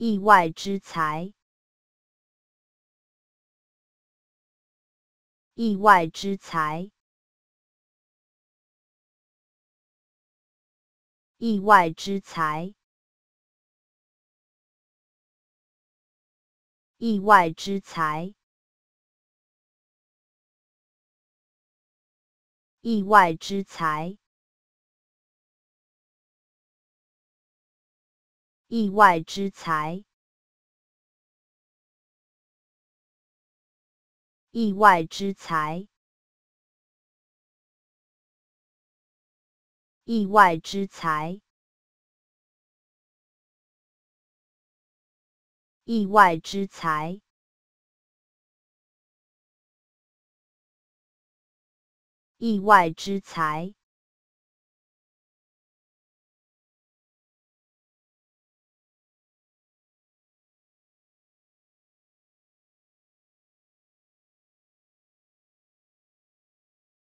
意外之财，意外之财，意外之财，意外之财，意外之财。意外之财，意外之财，意外之财，意外之财，意外之财。